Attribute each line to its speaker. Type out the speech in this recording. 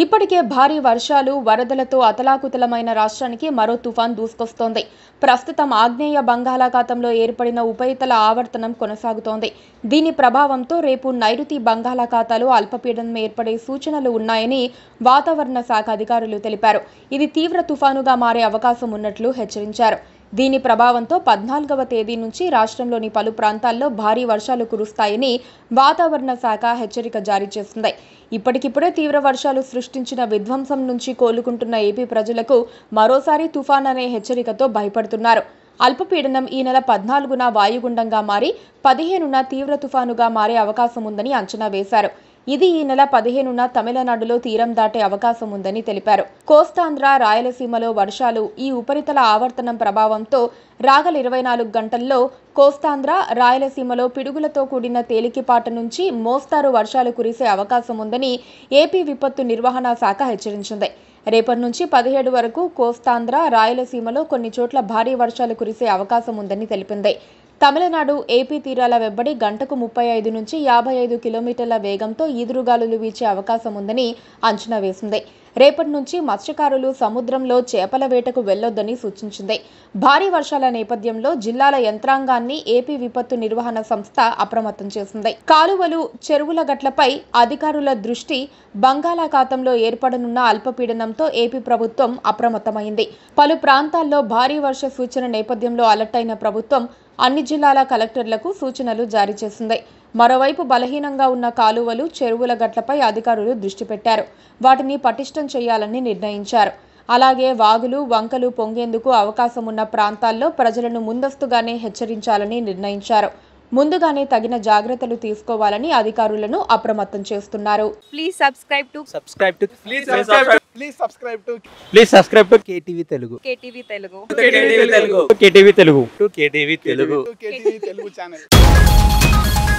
Speaker 1: ఇప్పటికే భారీ వర్షాలు వరదలతో అతలాకుతలమైన రాష్ట్రానికి మరో తుఫాన్ దూసుకొస్తోంది ప్రస్తుతం ఆగ్నేయ బంగాళాఖాతంలో ఏర్పడిన ఉపరితల ఆవర్తనం కొనసాగుతోంది దీని ప్రభావంతో రేపు నైరుతి బంగాళాఖాతాలో అల్పపీడనం ఏర్పడే సూచనలు ఉన్నాయని వాతావరణ శాఖ అధికారులు తెలిపారు ఇది తీవ్ర తుఫానుగా మారే అవకాశం ఉన్నట్లు హెచ్చరించారు దీని ప్రభావంతో పద్నాలుగవ తేదీ నుంచి రాష్ట్రంలోని పలు ప్రాంతాల్లో భారీ వర్షాలు కురుస్తాయని వాతావరణ శాఖ హెచ్చరిక జారీ చేసింది ఇప్పటికిప్పుడే తీవ్ర వర్షాలు సృష్టించిన విధ్వంసం నుంచి కోలుకుంటున్న ఏపీ ప్రజలకు మరోసారి తుఫాన్ అనే హెచ్చరికతో భయపడుతున్నారు అల్పపీడనం ఈ నెల పద్నాలుగున వాయుగుండంగా మారి పదిహేనున తీవ్ర తుఫానుగా మారే అవకాశం ఉందని అంచనా వేశారు ఇది ఈ నెల పదిహేనున తమిళనాడులో తీరం దాటే అవకాశం ఉందని తెలిపారు కోస్తాంధ్ర రాయలసీమలో వర్షాలు ఈ ఉపరితల ఆవర్తనం ప్రభావంతో రాగల ఇరవై నాలుగు గంటల్లో కోస్తాంధ్ర రాయలసీమలో పిడుగులతో కూడిన తేలికపాటు నుంచి మోస్తారు వర్షాలు కురిసే అవకాశం ఉందని ఏపీ విపత్తు నిర్వహణ శాఖ హెచ్చరించింది రేపటి నుంచి పదిహేడు వరకు కోస్తాంధ్ర రాయలసీమలో కొన్ని చోట్ల భారీ వర్షాలు కురిసే అవకాశం ఉందని తెలిపింది తమిళనాడు ఏపీ తీరాల వెంబడి గంటకు ముప్పై ఐదు నుంచి యాభై ఐదు కిలోమీటర్ల వేగంతో ఈదురుగాలులు వీచే అవకాశం ఉందని అంచనా వేసింది రేపటి నుంచి మత్స్యకారులు సముద్రంలో చేపల వేటకు వెళ్లొద్దని సూచించింది భారీ వర్షాల నేపథ్యంలో జిల్లాల యంత్రాంగాన్ని ఏపీ విపత్తు నిర్వహణ సంస్థ అప్రమత్తం చేసింది కాలువలు చెరువుల గట్లపై అధికారుల దృష్టి బంగాళాఖాతంలో ఏర్పడనున్న అల్పపీడనంతో ఏపీ ప్రభుత్వం అప్రమత్తమైంది పలు ప్రాంతాల్లో భారీ వర్ష సూచన నేపథ్యంలో అలర్ట్ అయిన ప్రభుత్వం అన్ని జిల్లాల కలెక్టర్లకు సూచనలు జారీ చేసింది మరోవైపు బలహీనంగా ఉన్న కాలువలు చెరువుల గట్లపై అధికారులు దృష్టి పెట్టారు వాటిని పటిష్టం చేయాలని నిర్ణయించారు అలాగే వాగులు వంకలు పొంగేందుకు అవకాశం ఉన్న ప్రాంతాల్లో ప్రజలను ముందస్తుగానే హెచ్చరించాలని నిర్ణయించారు ముందుగానే తగిన జాగ్రత్తలు తీసుకోవాలని అధికారులను అప్రమత్తం చేస్తున్నారు please subscribe to subscribe to please please subscribe to please subscribe to KTV Telugu KTV Telugu KTV Telugu KTV Telugu KTV Telugu KTV Telugu channel